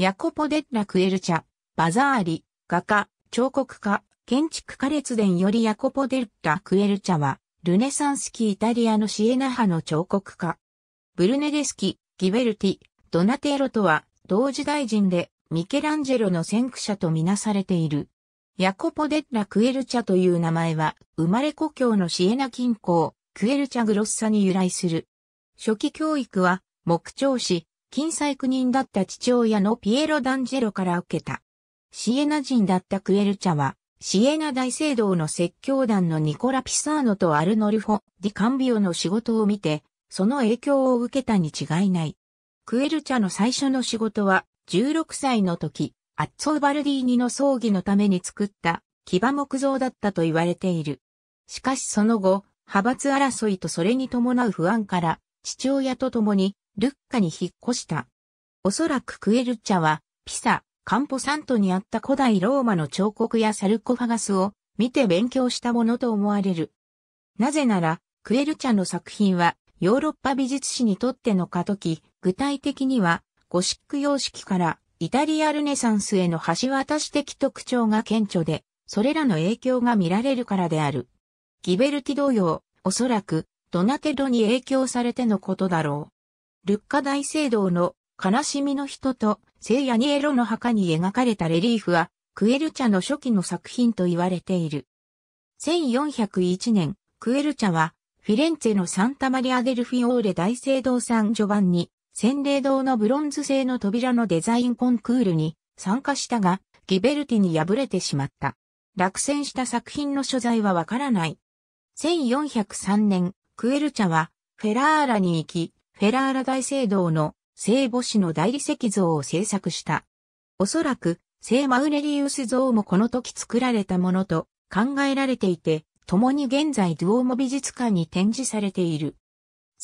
ヤコポ・デッラ・クエルチャ、バザーリ、画家、彫刻家、建築家列伝よりヤコポ・デッラ・クエルチャは、ルネサンスキー・イタリアのシエナ派の彫刻家。ブルネデスキ、ギベルティ、ドナテーロとは、同時代人で、ミケランジェロの先駆者とみなされている。ヤコポ・デッラ・クエルチャという名前は、生まれ故郷のシエナ近郊、クエルチャ・グロッサに由来する。初期教育は、木彫師、近細工人だった父親のピエロ・ダンジェロから受けた。シエナ人だったクエルチャは、シエナ大聖堂の説教団のニコラ・ピサーノとアルノルフォ・ディ・カンビオの仕事を見て、その影響を受けたに違いない。クエルチャの最初の仕事は、16歳の時、アッツォ・バルディーニの葬儀のために作った騎馬木造だったと言われている。しかしその後、派閥争いとそれに伴う不安から、父親と共にルッカに引っ越した。おそらくクエルチャは、ピサ、カンポサントにあった古代ローマの彫刻やサルコファガスを見て勉強したものと思われる。なぜなら、クエルチャの作品はヨーロッパ美術史にとっての過渡期、具体的にはゴシック様式からイタリアルネサンスへの橋渡し的特徴が顕著で、それらの影響が見られるからである。ギベルティ同様、おそらくドナテドに影響されてのことだろう。ルッカ大聖堂の悲しみの人と聖ヤニエロの墓に描かれたレリーフはクエルチャの初期の作品と言われている。1401年、クエルチャはフィレンツェのサンタマリアデルフィオーレ大聖堂さん序盤に洗礼堂のブロンズ製の扉のデザインコンクールに参加したが、ギベルティに敗れてしまった。落選した作品の所在はわからない。1403年、クエルチャはフェラーラに行き、フェラーラ大聖堂の聖母子の大理石像を制作した。おそらく、聖マウネリウス像もこの時作られたものと考えられていて、共に現在ドゥオーモ美術館に展示されている。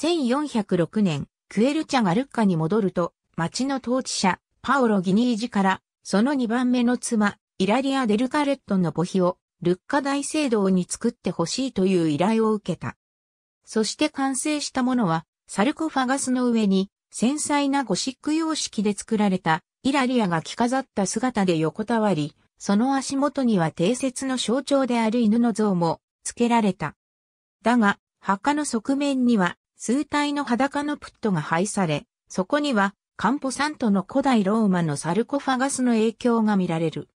1406年、クエルチャガルッカに戻ると、町の統治者、パオロ・ギニージから、その2番目の妻、イラリア・デルカレットの墓碑を、ルッカ大聖堂に作ってほしいという依頼を受けた。そして完成したものは、サルコファガスの上に、繊細なゴシック様式で作られたイラリアが着飾った姿で横たわり、その足元には定説の象徴である犬の像も付けられた。だが、墓の側面には数体の裸のプットが配され、そこにはカンポサントの古代ローマのサルコファガスの影響が見られる。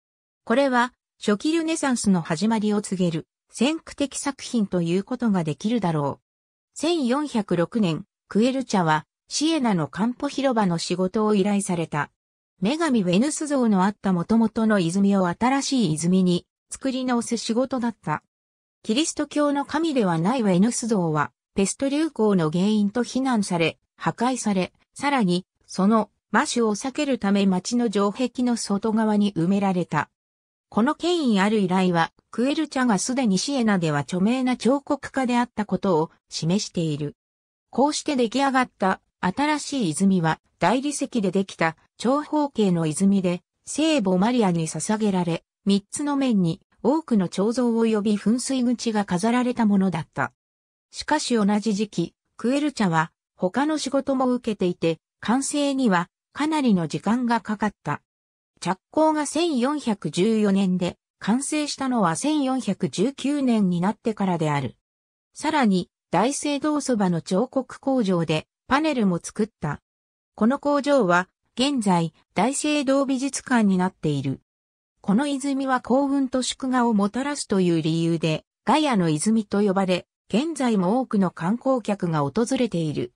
これは初期ルネサンスの始まりを告げる先駆的作品ということができるだろう。1406年、クエルチャは、シエナのカンポ広場の仕事を依頼された。女神ウェヌス像のあった元々の泉を新しい泉に作り直す仕事だった。キリスト教の神ではないウェヌス像は、ペスト流行の原因と非難され、破壊され、さらに、その、魔種を避けるため町の城壁の外側に埋められた。この権威ある依頼は、クエルチャがすでにシエナでは著名な彫刻家であったことを示している。こうして出来上がった新しい泉は大理石でできた長方形の泉で聖母マリアに捧げられ、三つの面に多くの彫像及び噴水口が飾られたものだった。しかし同じ時期、クエルチャは他の仕事も受けていて、完成にはかなりの時間がかかった。着工が1414年で、完成したのは1419年になってからである。さらに、大聖堂そばの彫刻工場でパネルも作った。この工場は現在大聖堂美術館になっている。この泉は幸運と祝賀をもたらすという理由でガヤの泉と呼ばれ、現在も多くの観光客が訪れている。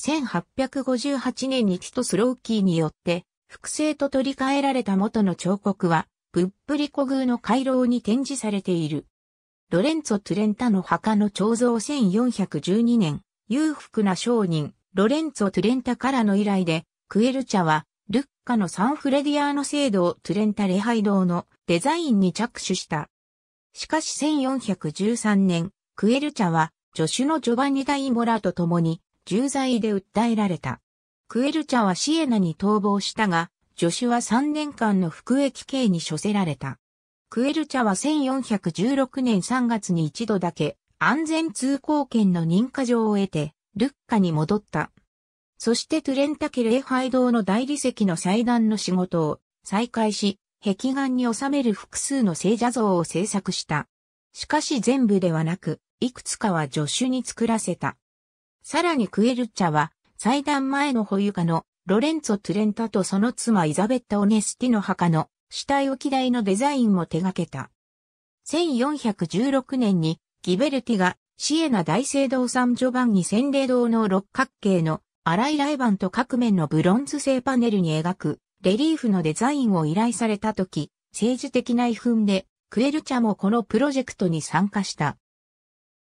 1858年にティトスローキーによって複製と取り替えられた元の彫刻は、ブップリ古宮の回廊に展示されている。ロレンツォ・トゥレンタの墓の彫像1412年、裕福な商人、ロレンツォ・トゥレンタからの依頼で、クエルチャは、ルッカのサンフレディアーノ聖堂トゥレンタ礼拝堂のデザインに着手した。しかし1413年、クエルチャは、助手のジョバニ・ダイモラと共に、重罪で訴えられた。クエルチャはシエナに逃亡したが、助手は3年間の服役刑に処せられた。クエルチャは1416年3月に一度だけ安全通行権の認可状を得て、ルッカに戻った。そしてトゥレンタ家礼拝堂の大理石の祭壇の仕事を再開し、壁岩に収める複数の聖者像を制作した。しかし全部ではなく、いくつかは助手に作らせた。さらにクエルチャは、祭壇前の保有家のロレンツォ・トゥレンタとその妻イザベッタ・オネスティの墓の死体置き台のデザインも手掛けた。1416年にギベルティがシエナ大聖堂サ序盤に洗礼堂の六角形の荒いライバンと各面のブロンズ製パネルに描くレリーフのデザインを依頼された時、政治的な遺憤でクエルチャもこのプロジェクトに参加した。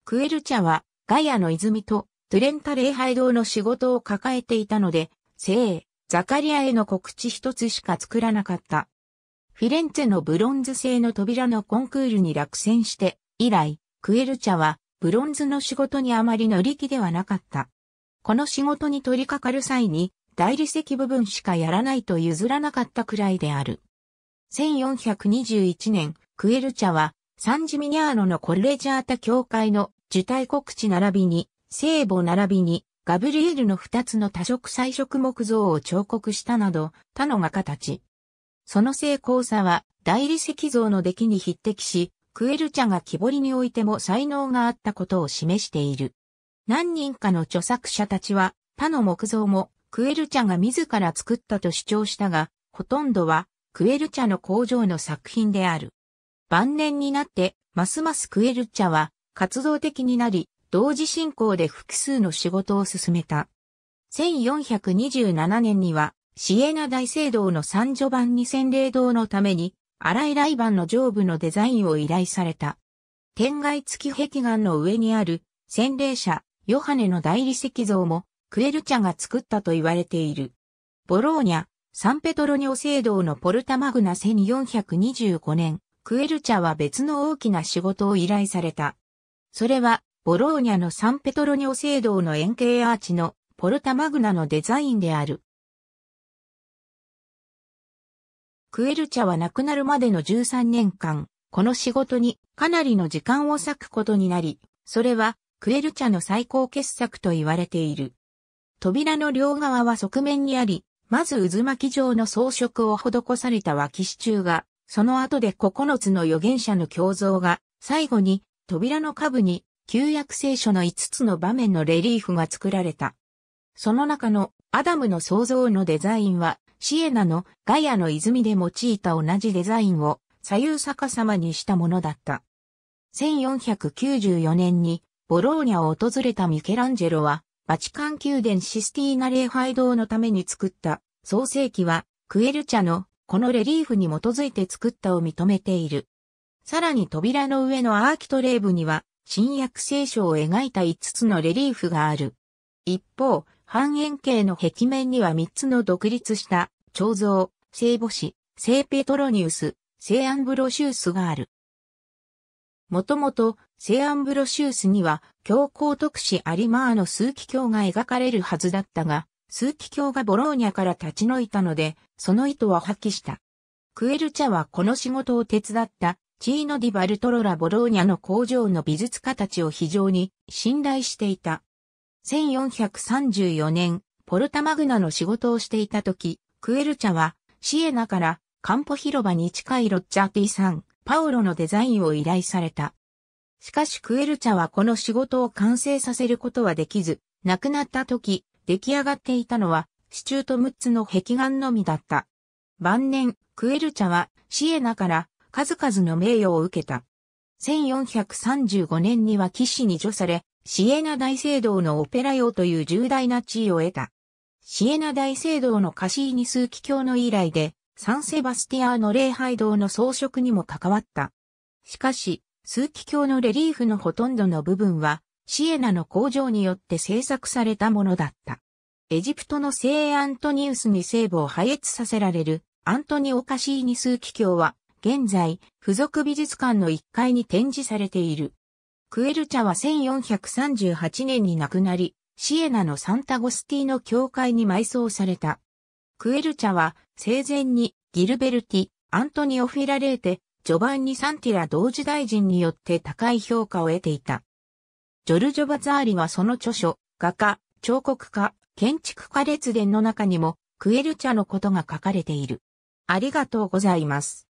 クエルチャはガイアの泉とトゥレンタ礼拝堂の仕事を抱えていたので、聖ザカリアへの告知一つしか作らなかった。フィレンツェのブロンズ製の扉のコンクールに落選して、以来、クエルチャは、ブロンズの仕事にあまり乗り気ではなかった。この仕事に取り掛かる際に、大理石部分しかやらないと譲らなかったくらいである。1421年、クエルチャは、サンジミニャーノのコレジャータ教会の受胎告知並びに、聖母並びに、ガブリエルの二つの多色彩色木像を彫刻したなど、他の画家たち、その成功さは大理石像の出来に匹敵し、クエルチャが木彫りにおいても才能があったことを示している。何人かの著作者たちは、他の木像もクエルチャが自ら作ったと主張したが、ほとんどはクエルチャの工場の作品である。晩年になって、ますますクエルチャは活動的になり、同時進行で複数の仕事を進めた。1427年にはシエナ大聖堂の三女版に洗礼堂のために、荒井来版の上部のデザインを依頼された。天外付き壁岩の上にある、洗礼者、ヨハネの大理石像も、クエルチャが作ったと言われている。ボローニャ、サンペトロニオ聖堂のポルタマグナ1425年、クエルチャは別の大きな仕事を依頼された。それは、ボローニャのサンペトロニオ聖堂の円形アーチのポルタマグナのデザインである。クエルチャは亡くなるまでの13年間、この仕事にかなりの時間を割くことになり、それはクエルチャの最高傑作と言われている。扉の両側は側面にあり、まず渦巻き状の装飾を施された脇支柱が、その後で9つの預言者の胸像が、最後に扉の下部に旧約聖書の5つの場面のレリーフが作られた。その中のアダムの創造のデザインはシエナのガイアの泉で用いた同じデザインを左右逆さまにしたものだった。1494年にボローニャを訪れたミケランジェロは、バチカン宮殿システィーナ礼拝堂のために作った創世記は、クエルチャのこのレリーフに基づいて作ったを認めている。さらに扉の上のアーキトレーブには、新約聖書を描いた5つのレリーフがある。一方、半円形の壁面には3つの独立した彫像、聖母子、聖ペトロニウス、聖アンブロシウスがある。もともと、聖アンブロシウスには、教皇特使アリマーの数奇教が描かれるはずだったが、数奇教がボローニャから立ち退いたので、その意図は破棄した。クエルチャはこの仕事を手伝った、チーノ・ディ・バルトロラ・ボローニャの工場の美術家たちを非常に信頼していた。1434年、ポルタマグナの仕事をしていた時、クエルチャは、シエナからカンポ広場に近いロッチャーティさん、パウロのデザインを依頼された。しかしクエルチャはこの仕事を完成させることはできず、亡くなった時、出来上がっていたのは、支柱と6つの壁岩のみだった。晩年、クエルチャはシエナから数々の名誉を受けた。1435年には騎士に除され、シエナ大聖堂のオペラ用という重大な地位を得た。シエナ大聖堂のカシーニ数奇教の以来で、サンセバスティアーノ礼拝堂の装飾にも関わった。しかし、数奇教のレリーフのほとんどの部分は、シエナの工場によって制作されたものだった。エジプトの聖アントニウスに聖母を破滅させられる、アントニオカシーニ数奇教は、現在、付属美術館の1階に展示されている。クエルチャは1438年に亡くなり、シエナのサンタゴスティの教会に埋葬された。クエルチャは生前にギルベルティ、アントニオ・フィラレーテ、ジョバンニ・サンティラ同時大臣によって高い評価を得ていた。ジョルジョ・バザーリはその著書、画家、彫刻家、建築家列伝の中にも、クエルチャのことが書かれている。ありがとうございます。